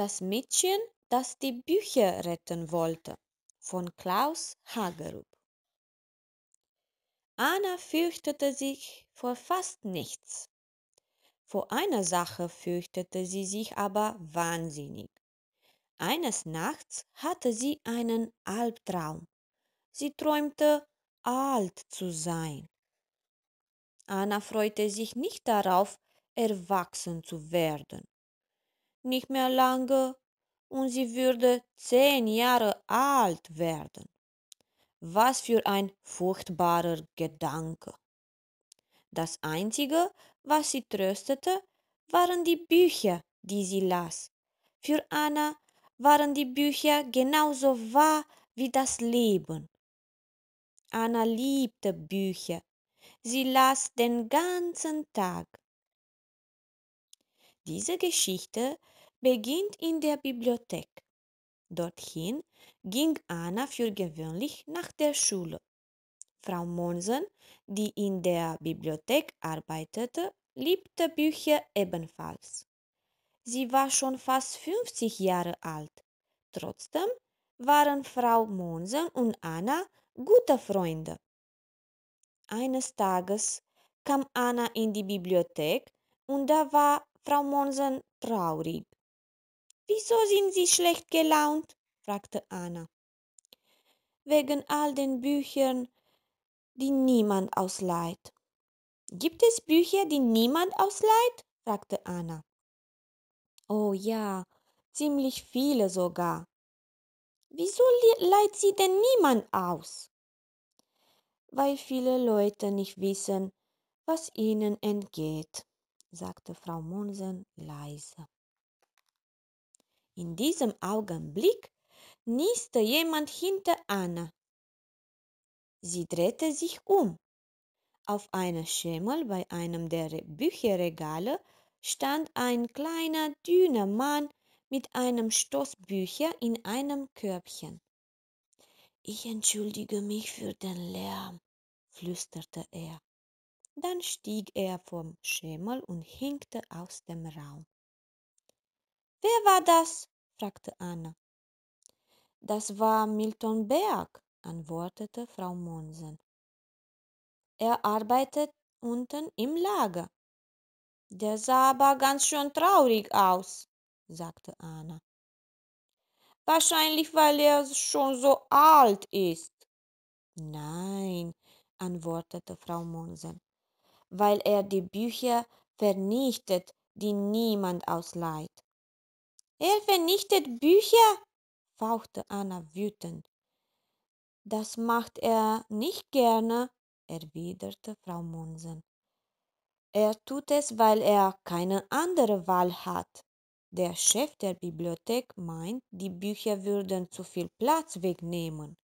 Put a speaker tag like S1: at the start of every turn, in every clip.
S1: Das Mädchen, das die Bücher retten wollte von Klaus Hagerup. Anna fürchtete sich vor fast nichts. Vor einer Sache fürchtete sie sich aber wahnsinnig. Eines Nachts hatte sie einen Albtraum. Sie träumte, alt zu sein. Anna freute sich nicht darauf, erwachsen zu werden nicht mehr lange und sie würde zehn Jahre alt werden. Was für ein furchtbarer Gedanke. Das Einzige, was sie tröstete, waren die Bücher, die sie las. Für Anna waren die Bücher genauso wahr wie das Leben. Anna liebte Bücher. Sie las den ganzen Tag. Diese Geschichte beginnt in der Bibliothek. Dorthin ging Anna für gewöhnlich nach der Schule. Frau Monsen, die in der Bibliothek arbeitete, liebte Bücher ebenfalls. Sie war schon fast 50 Jahre alt. Trotzdem waren Frau Monsen und Anna gute Freunde. Eines Tages kam Anna in die Bibliothek und da war Frau Monsen traurig. Wieso sind Sie schlecht gelaunt? fragte Anna. Wegen all den Büchern, die niemand ausleiht. Gibt es Bücher, die niemand ausleiht? fragte Anna. Oh ja, ziemlich viele sogar. Wieso leiht sie denn niemand aus? Weil viele Leute nicht wissen, was ihnen entgeht, sagte Frau Munsen leise. In diesem Augenblick nieste jemand hinter Anna. Sie drehte sich um. Auf einem Schemel bei einem der Bücherregale stand ein kleiner, dünner Mann mit einem Stoß Bücher in einem Körbchen. Ich entschuldige mich für den Lärm, flüsterte er. Dann stieg er vom Schemel und hinkte aus dem Raum. Wer war das? fragte Anna. Das war Milton Berg, antwortete Frau Monsen. Er arbeitet unten im Lager. Der sah aber ganz schön traurig aus, sagte Anna. Wahrscheinlich, weil er schon so alt ist. Nein, antwortete Frau Monsen, weil er die Bücher vernichtet, die niemand ausleiht. Er vernichtet Bücher, fauchte Anna wütend. Das macht er nicht gerne, erwiderte Frau Munsen. Er tut es, weil er keine andere Wahl hat. Der Chef der Bibliothek meint, die Bücher würden zu viel Platz wegnehmen.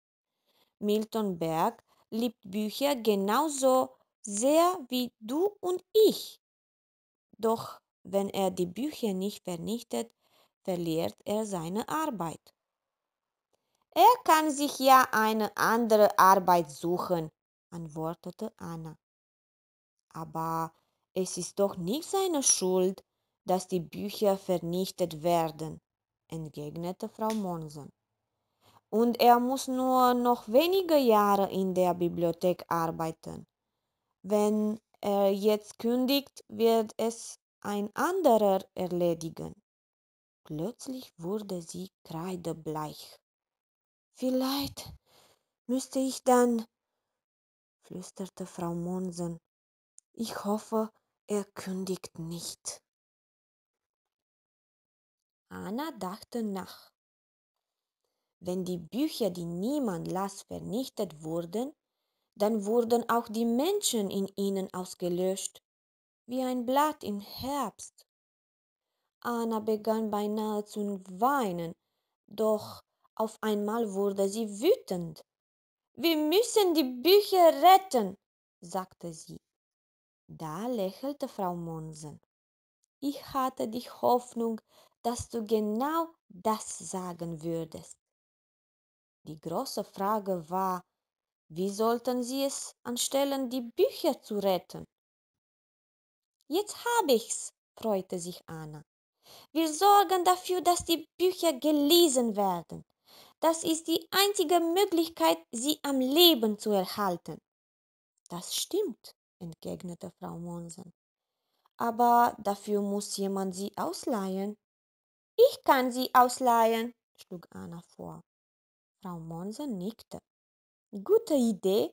S1: Milton Berg liebt Bücher genauso sehr wie du und ich. Doch wenn er die Bücher nicht vernichtet, verliert er seine Arbeit. Er kann sich ja eine andere Arbeit suchen, antwortete Anna. Aber es ist doch nicht seine Schuld, dass die Bücher vernichtet werden, entgegnete Frau Monson. Und er muss nur noch wenige Jahre in der Bibliothek arbeiten. Wenn er jetzt kündigt, wird es ein anderer erledigen. Plötzlich wurde sie kreidebleich. Vielleicht müsste ich dann, flüsterte Frau Monsen. Ich hoffe, er kündigt nicht. Anna dachte nach. Wenn die Bücher, die niemand las, vernichtet wurden, dann wurden auch die Menschen in ihnen ausgelöscht, wie ein Blatt im Herbst. Anna begann beinahe zu weinen, doch auf einmal wurde sie wütend. Wir müssen die Bücher retten, sagte sie. Da lächelte Frau Monsen. Ich hatte die Hoffnung, dass du genau das sagen würdest. Die große Frage war, wie sollten sie es anstellen, die Bücher zu retten? Jetzt hab ich's, freute sich Anna. Wir sorgen dafür, dass die Bücher gelesen werden. Das ist die einzige Möglichkeit, sie am Leben zu erhalten. Das stimmt, entgegnete Frau Monsen. Aber dafür muss jemand sie ausleihen. Ich kann sie ausleihen, schlug Anna vor. Frau Monsen nickte. Gute Idee.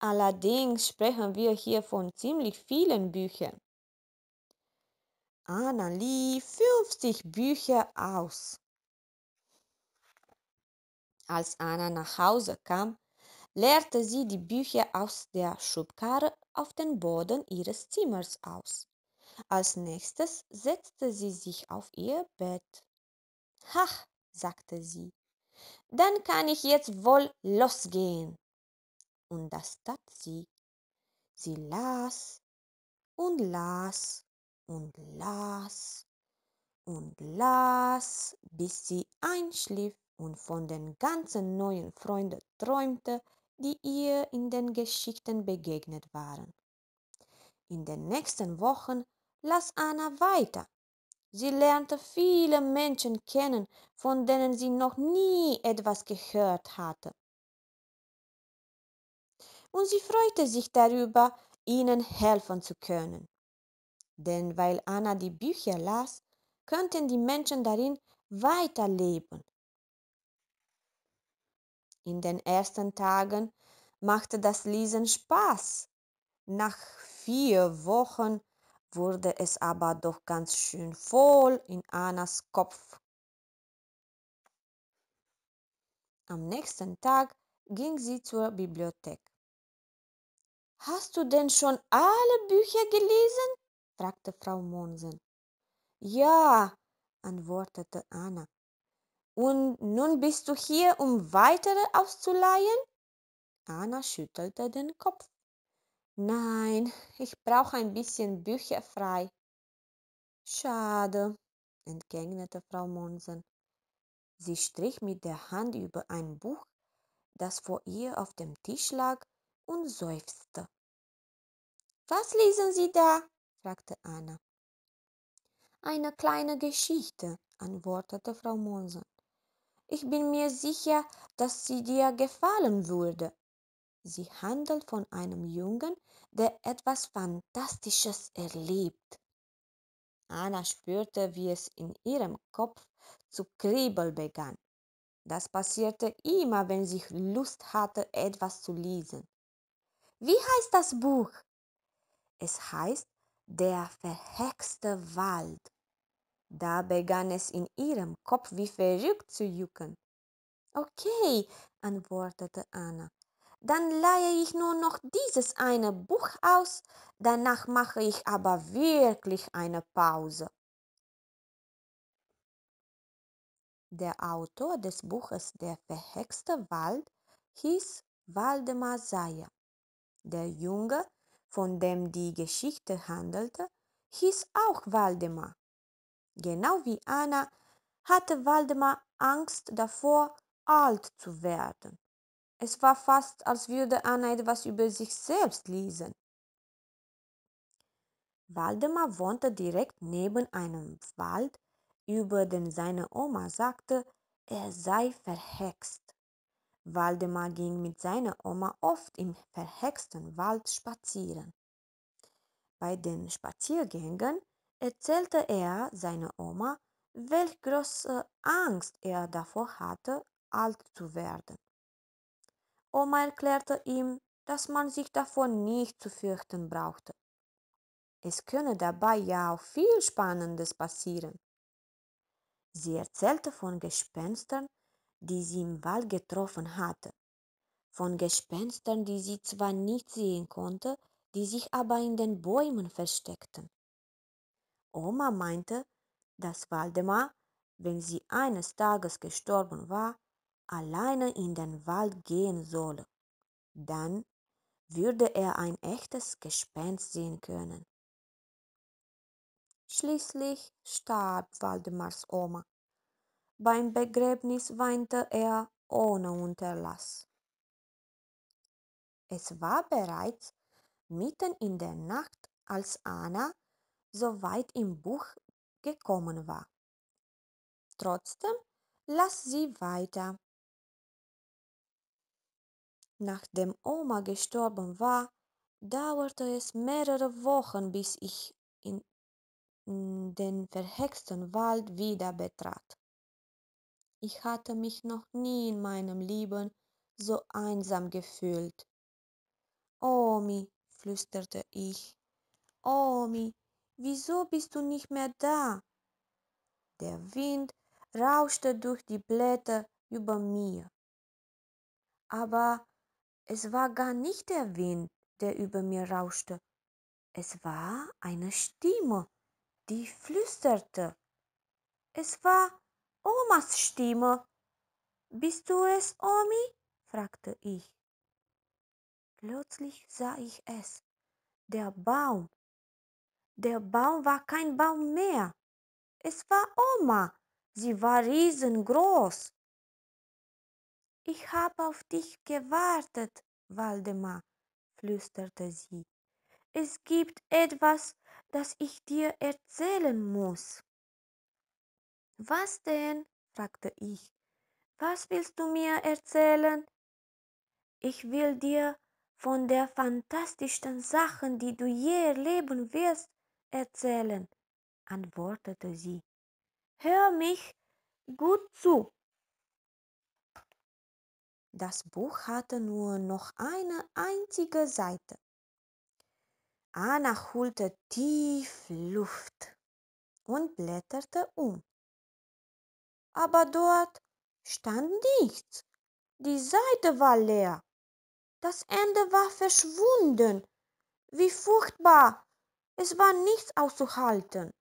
S1: Allerdings sprechen wir hier von ziemlich vielen Büchern. Anna lieh 50 Bücher aus. Als Anna nach Hause kam, leerte sie die Bücher aus der Schubkarre auf den Boden ihres Zimmers aus. Als nächstes setzte sie sich auf ihr Bett. Ha, sagte sie, dann kann ich jetzt wohl losgehen. Und das tat sie. Sie las und las und las und las, bis sie einschlief und von den ganzen neuen Freunden träumte, die ihr in den Geschichten begegnet waren. In den nächsten Wochen las Anna weiter. Sie lernte viele Menschen kennen, von denen sie noch nie etwas gehört hatte. Und sie freute sich darüber, ihnen helfen zu können denn weil Anna die Bücher las, könnten die Menschen darin weiterleben. In den ersten Tagen machte das Lesen Spaß. Nach vier Wochen wurde es aber doch ganz schön voll in Annas Kopf. Am nächsten Tag ging sie zur Bibliothek. Hast du denn schon alle Bücher gelesen? fragte Frau Monsen. Ja, antwortete Anna. Und nun bist du hier, um weitere auszuleihen? Anna schüttelte den Kopf. Nein, ich brauche ein bisschen Bücher frei. Schade, entgegnete Frau Monsen. Sie strich mit der Hand über ein Buch, das vor ihr auf dem Tisch lag, und seufzte. Was lesen Sie da? fragte Anna. Eine kleine Geschichte, antwortete Frau Monson. Ich bin mir sicher, dass sie dir gefallen würde. Sie handelt von einem Jungen, der etwas Fantastisches erlebt. Anna spürte, wie es in ihrem Kopf zu kribbeln begann. Das passierte immer, wenn sie Lust hatte, etwas zu lesen. Wie heißt das Buch? Es heißt der verhexte Wald. Da begann es in ihrem Kopf wie verrückt zu jucken. Okay, antwortete Anna. Dann leihe ich nur noch dieses eine Buch aus, danach mache ich aber wirklich eine Pause. Der Autor des Buches Der verhexte Wald hieß Waldemar Seyer. Der Junge von dem die Geschichte handelte, hieß auch Waldemar. Genau wie Anna hatte Waldemar Angst davor, alt zu werden. Es war fast, als würde Anna etwas über sich selbst lesen. Waldemar wohnte direkt neben einem Wald, über den seine Oma sagte, er sei verhext. Waldemar ging mit seiner Oma oft im verhexten Wald spazieren. Bei den Spaziergängen erzählte er seiner Oma, welch große Angst er davor hatte, alt zu werden. Oma erklärte ihm, dass man sich davor nicht zu fürchten brauchte. Es könne dabei ja auch viel Spannendes passieren. Sie erzählte von Gespenstern, die sie im Wald getroffen hatte. Von Gespenstern, die sie zwar nicht sehen konnte, die sich aber in den Bäumen versteckten. Oma meinte, dass Waldemar, wenn sie eines Tages gestorben war, alleine in den Wald gehen solle. Dann würde er ein echtes Gespenst sehen können. Schließlich starb Waldemars Oma. Beim Begräbnis weinte er ohne Unterlass. Es war bereits mitten in der Nacht, als Anna so weit im Buch gekommen war. Trotzdem las sie weiter. Nachdem Oma gestorben war, dauerte es mehrere Wochen, bis ich in den verhexten Wald wieder betrat. Ich hatte mich noch nie in meinem Leben so einsam gefühlt. Omi, oh, flüsterte ich, Omi, oh, wieso bist du nicht mehr da? Der Wind rauschte durch die Blätter über mir. Aber es war gar nicht der Wind, der über mir rauschte. Es war eine Stimme, die flüsterte. Es war Omas Stimme. Bist du es, Omi? fragte ich. Plötzlich sah ich es. Der Baum. Der Baum war kein Baum mehr. Es war Oma. Sie war riesengroß. Ich habe auf dich gewartet, Waldemar, flüsterte sie. Es gibt etwas, das ich dir erzählen muss. Was denn? fragte ich. Was willst du mir erzählen? Ich will dir von der fantastischsten Sachen, die du je erleben wirst, erzählen, antwortete sie. Hör mich gut zu. Das Buch hatte nur noch eine einzige Seite. Anna holte tief Luft und blätterte um aber dort stand nichts. Die Seite war leer. Das Ende war verschwunden. Wie furchtbar. Es war nichts auszuhalten.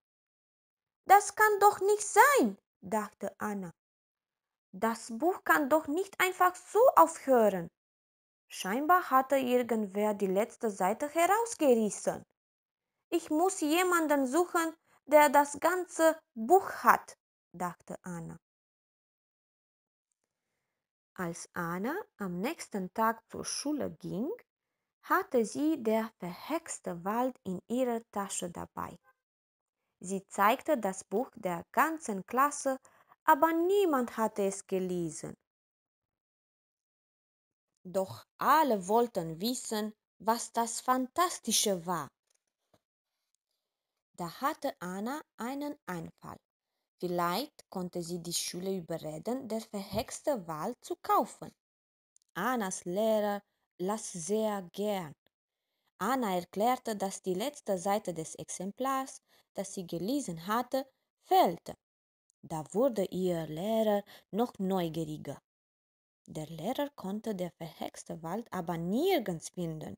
S1: Das kann doch nicht sein, dachte Anna. Das Buch kann doch nicht einfach so aufhören. Scheinbar hatte irgendwer die letzte Seite herausgerissen. Ich muss jemanden suchen, der das ganze Buch hat, dachte Anna. Als Anna am nächsten Tag zur Schule ging, hatte sie der verhexte Wald in ihrer Tasche dabei. Sie zeigte das Buch der ganzen Klasse, aber niemand hatte es gelesen. Doch alle wollten wissen, was das Fantastische war. Da hatte Anna einen Einfall. Vielleicht konnte sie die Schule überreden, der verhexte Wal zu kaufen. Annas Lehrer las sehr gern. Anna erklärte, dass die letzte Seite des Exemplars, das sie gelesen hatte, fehlte. Da wurde ihr Lehrer noch neugieriger. Der Lehrer konnte der verhexte Wald aber nirgends finden.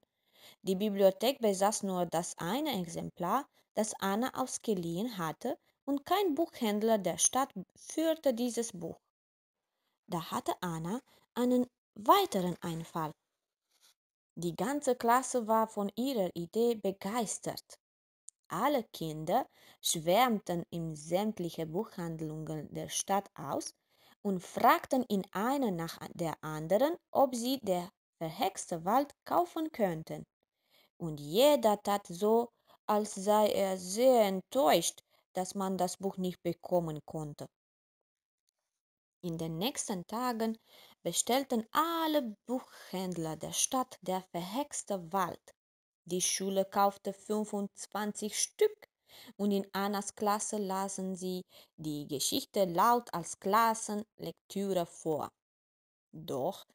S1: Die Bibliothek besaß nur das eine Exemplar, das Anna ausgeliehen hatte, und kein Buchhändler der Stadt führte dieses Buch. Da hatte Anna einen weiteren Einfall. Die ganze Klasse war von ihrer Idee begeistert. Alle Kinder schwärmten in sämtliche Buchhandlungen der Stadt aus und fragten in einer nach der anderen, ob sie der verhexte Wald kaufen könnten. Und jeder tat so, als sei er sehr enttäuscht, dass man das Buch nicht bekommen konnte. In den nächsten Tagen bestellten alle Buchhändler der Stadt der verhexte Wald. Die Schule kaufte 25 Stück und in Annas Klasse lasen sie die Geschichte laut als Klassenlektüre vor. Doch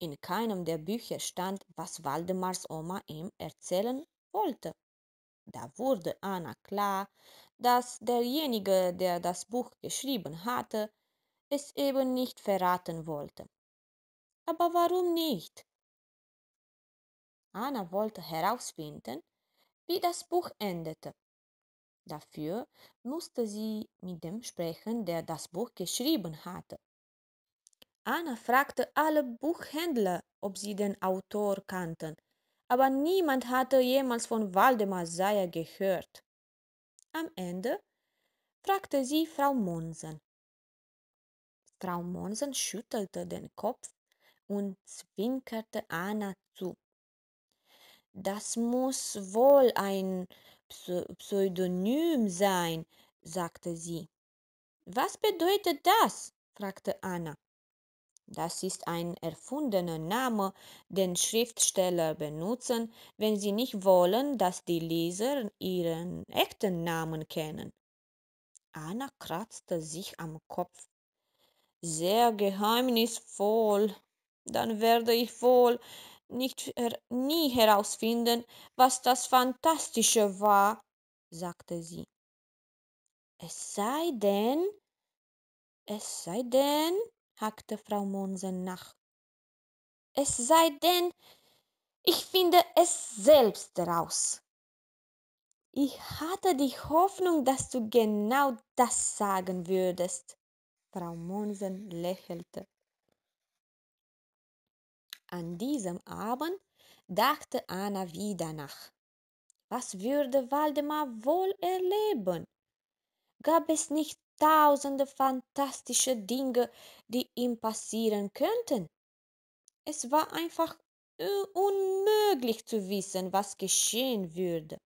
S1: in keinem der Bücher stand, was Waldemars Oma ihm erzählen wollte. Da wurde Anna klar, dass derjenige, der das Buch geschrieben hatte, es eben nicht verraten wollte. Aber warum nicht? Anna wollte herausfinden, wie das Buch endete. Dafür musste sie mit dem sprechen, der das Buch geschrieben hatte. Anna fragte alle Buchhändler, ob sie den Autor kannten, aber niemand hatte jemals von Waldemar Seier gehört. Am Ende fragte sie Frau Monsen. Frau Monsen schüttelte den Kopf und zwinkerte Anna zu. Das muss wohl ein Pseudonym sein, sagte sie. Was bedeutet das? fragte Anna. Das ist ein erfundener Name, den Schriftsteller benutzen, wenn sie nicht wollen, dass die Leser ihren echten Namen kennen. Anna kratzte sich am Kopf. Sehr geheimnisvoll. Dann werde ich wohl nicht her nie herausfinden, was das Fantastische war, sagte sie. Es sei denn, es sei denn, hakte Frau Mohnsen nach. Es sei denn, ich finde es selbst raus. Ich hatte die Hoffnung, dass du genau das sagen würdest. Frau Monsen lächelte. An diesem Abend dachte Anna wieder nach. Was würde Waldemar wohl erleben? Gab es nicht tausende fantastische Dinge, die ihm passieren könnten. Es war einfach äh, unmöglich zu wissen, was geschehen würde.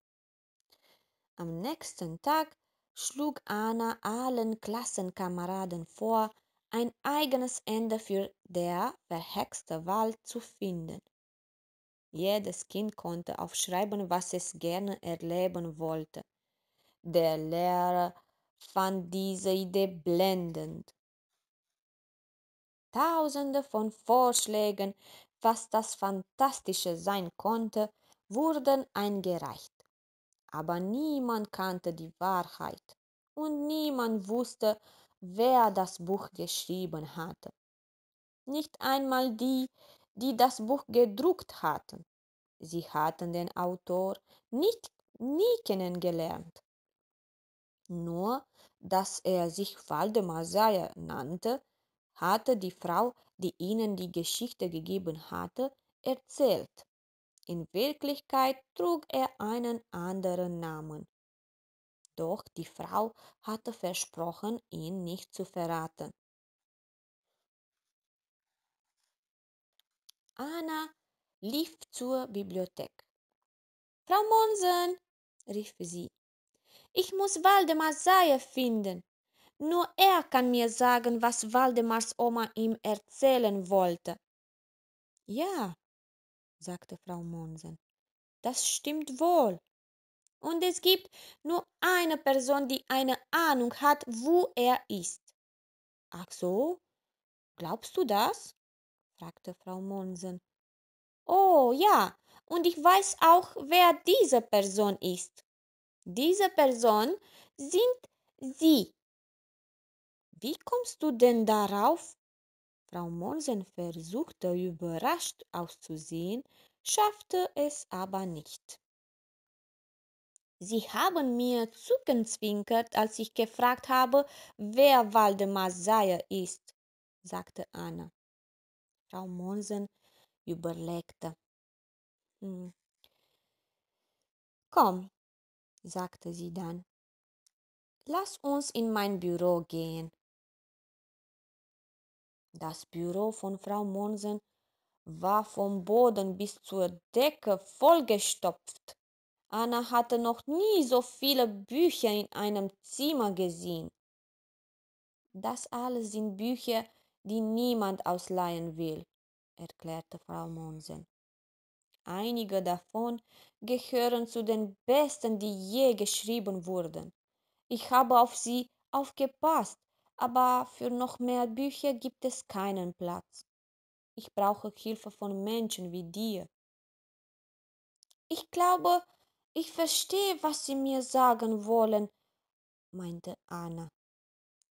S1: Am nächsten Tag schlug Anna allen Klassenkameraden vor, ein eigenes Ende für der verhexte Wald zu finden. Jedes Kind konnte aufschreiben, was es gerne erleben wollte. Der Lehrer fand diese Idee blendend. Tausende von Vorschlägen, was das Fantastische sein konnte, wurden eingereicht. Aber niemand kannte die Wahrheit und niemand wusste, wer das Buch geschrieben hatte. Nicht einmal die, die das Buch gedruckt hatten. Sie hatten den Autor nicht nie kennengelernt. Nur, dass er sich Waldemar Seyer nannte, hatte die Frau, die ihnen die Geschichte gegeben hatte, erzählt. In Wirklichkeit trug er einen anderen Namen. Doch die Frau hatte versprochen, ihn nicht zu verraten. Anna lief zur Bibliothek. Frau Monsen, rief sie, ich muss Waldemar Seier finden. Nur er kann mir sagen, was Waldemars Oma ihm erzählen wollte. Ja, sagte Frau Monsen, das stimmt wohl. Und es gibt nur eine Person, die eine Ahnung hat, wo er ist. Ach so, glaubst du das? fragte Frau Monsen. Oh ja, und ich weiß auch, wer diese Person ist. Diese Person sind Sie. Wie kommst du denn darauf? Frau Monsen versuchte überrascht auszusehen, schaffte es aber nicht. Sie haben mir zugezwinkert, als ich gefragt habe, wer Waldemar Seyer ist, sagte Anna. Frau Monsen überlegte. Hm. Komm, sagte sie dann. Lass uns in mein Büro gehen. Das Büro von Frau Monsen war vom Boden bis zur Decke vollgestopft. Anna hatte noch nie so viele Bücher in einem Zimmer gesehen. Das alles sind Bücher, die niemand ausleihen will, erklärte Frau Monsen. Einige davon gehören zu den besten, die je geschrieben wurden. Ich habe auf sie aufgepasst, aber für noch mehr Bücher gibt es keinen Platz. Ich brauche Hilfe von Menschen wie dir. Ich glaube, ich verstehe, was Sie mir sagen wollen, meinte Anna.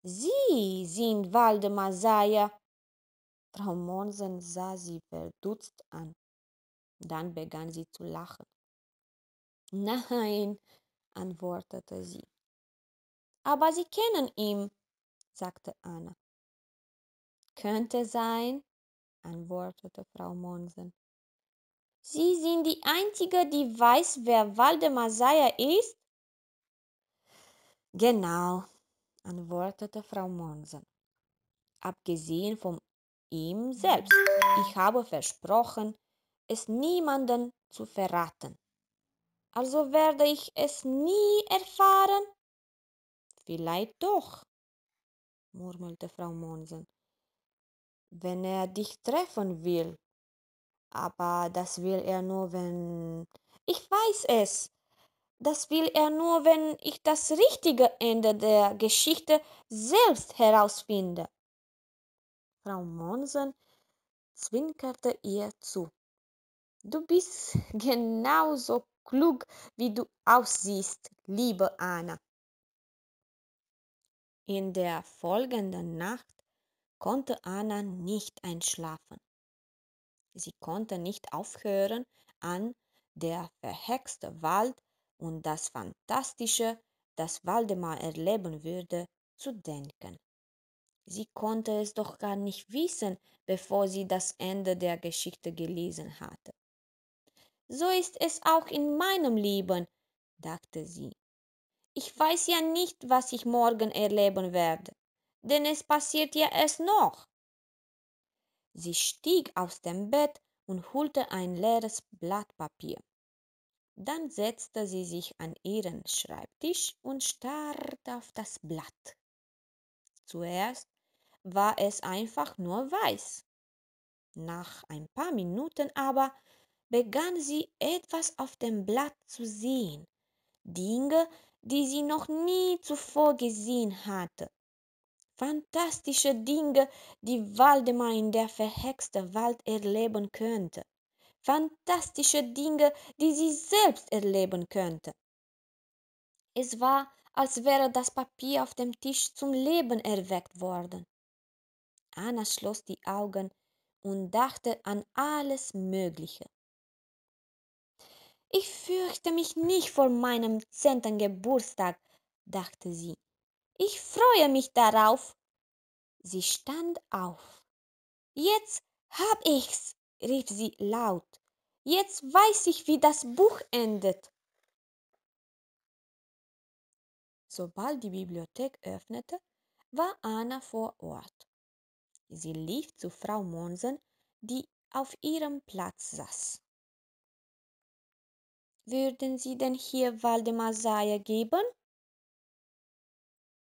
S1: Sie sind Waldemar Seier. Frau Monsen sah sie verdutzt an. Dann begann sie zu lachen. Nein, antwortete sie. Aber Sie kennen ihn, sagte Anna. Könnte sein, antwortete Frau Monsen. Sie sind die Einzige, die weiß, wer Waldemar Seyer ist? Genau, antwortete Frau Monsen. Abgesehen von ihm selbst. Ich habe versprochen, es niemanden zu verraten. Also werde ich es nie erfahren? Vielleicht doch, murmelte Frau Monsen. Wenn er dich treffen will. Aber das will er nur, wenn... Ich weiß es. Das will er nur, wenn ich das richtige Ende der Geschichte selbst herausfinde. Frau Monsen zwinkerte ihr zu. Du bist genauso klug, wie du aussiehst, liebe Anna. In der folgenden Nacht konnte Anna nicht einschlafen. Sie konnte nicht aufhören, an der verhexte Wald und das Fantastische, das Waldemar erleben würde, zu denken. Sie konnte es doch gar nicht wissen, bevor sie das Ende der Geschichte gelesen hatte. So ist es auch in meinem Leben, dachte sie. Ich weiß ja nicht, was ich morgen erleben werde, denn es passiert ja erst noch. Sie stieg aus dem Bett und holte ein leeres Blatt Papier. Dann setzte sie sich an ihren Schreibtisch und starrte auf das Blatt. Zuerst war es einfach nur weiß. Nach ein paar Minuten aber begann sie etwas auf dem Blatt zu sehen, Dinge, die sie noch nie zuvor gesehen hatte. Fantastische Dinge, die Waldemar in der verhexten Wald erleben könnte. Fantastische Dinge, die sie selbst erleben könnte. Es war, als wäre das Papier auf dem Tisch zum Leben erweckt worden. Anna schloss die Augen und dachte an alles Mögliche. Ich fürchte mich nicht vor meinem zehnten Geburtstag, dachte sie. Ich freue mich darauf. Sie stand auf. Jetzt hab ich's, rief sie laut. Jetzt weiß ich, wie das Buch endet. Sobald die Bibliothek öffnete, war Anna vor Ort. Sie lief zu Frau Monsen, die auf ihrem Platz saß. Würden Sie denn hier Waldemar Seier geben?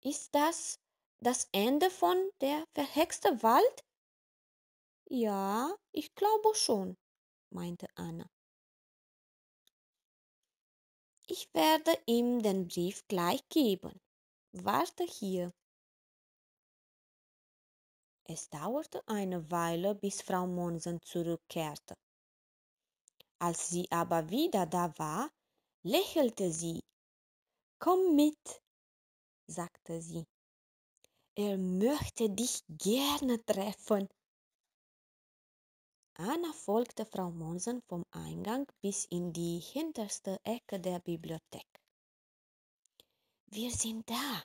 S1: Ist das das Ende von der verhexte Wald? Ja, ich glaube schon, meinte Anna. Ich werde ihm den Brief gleich geben. Warte hier. Es dauerte eine Weile, bis Frau Monsen zurückkehrte. Als sie aber wieder da war, lächelte sie. Komm mit, sagte sie. Er möchte dich gerne treffen. Anna folgte Frau Monsen vom Eingang bis in die hinterste Ecke der Bibliothek. Wir sind da,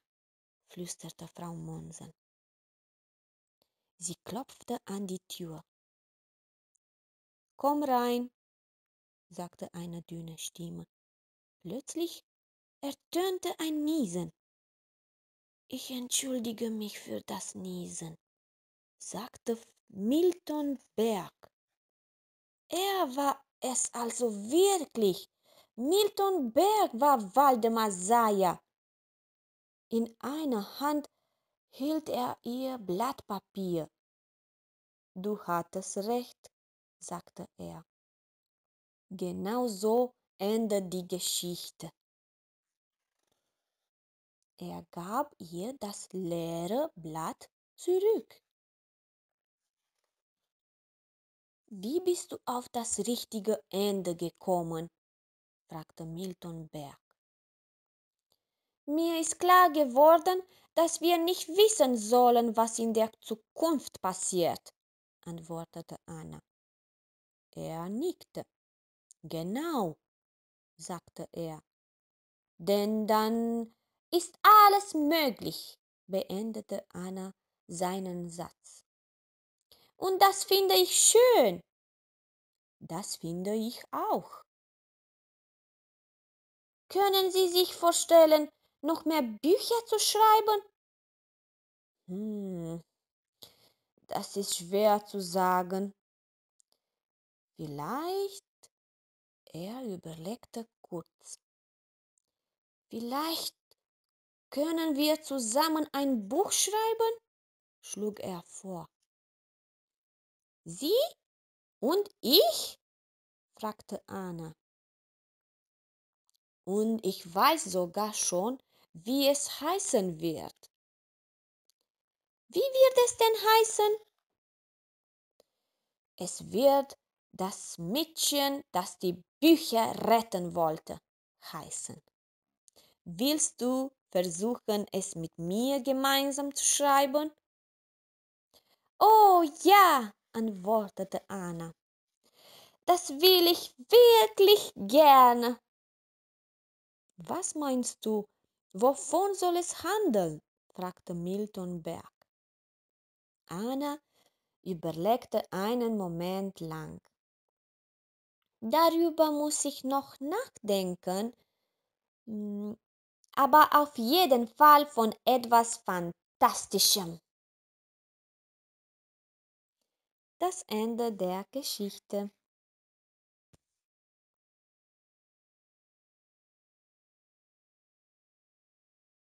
S1: flüsterte Frau Monsen. Sie klopfte an die Tür. Komm rein, sagte eine dünne Stimme. Plötzlich ertönte ein Niesen. Ich entschuldige mich für das Niesen, sagte Milton Berg. Er war es also wirklich. Milton Berg war Waldemar Sayer. In einer Hand hielt er ihr Blatt Papier. Du hattest recht, sagte er. Genau so endet die Geschichte. Er gab ihr das leere Blatt zurück. Wie bist du auf das richtige Ende gekommen? fragte Milton Berg. Mir ist klar geworden, dass wir nicht wissen sollen, was in der Zukunft passiert, antwortete Anna. Er nickte. Genau, sagte er. Denn dann ist alles möglich, beendete Anna seinen Satz. Und das finde ich schön. Das finde ich auch. Können Sie sich vorstellen, noch mehr Bücher zu schreiben? Hm, das ist schwer zu sagen. Vielleicht er überlegte kurz. Vielleicht können wir zusammen ein Buch schreiben? schlug er vor. Sie und ich? fragte Anna. Und ich weiß sogar schon, wie es heißen wird. Wie wird es denn heißen? Es wird das Mädchen, das die Bücher retten wollte, heißen. Willst du versuchen, es mit mir gemeinsam zu schreiben? Oh ja, antwortete Anna. Das will ich wirklich gerne. Was meinst du? Wovon soll es handeln? fragte Milton Berg. Anna überlegte einen Moment lang. Darüber muss ich noch nachdenken, hm, aber auf jeden Fall von etwas Fantastischem. Das Ende der Geschichte.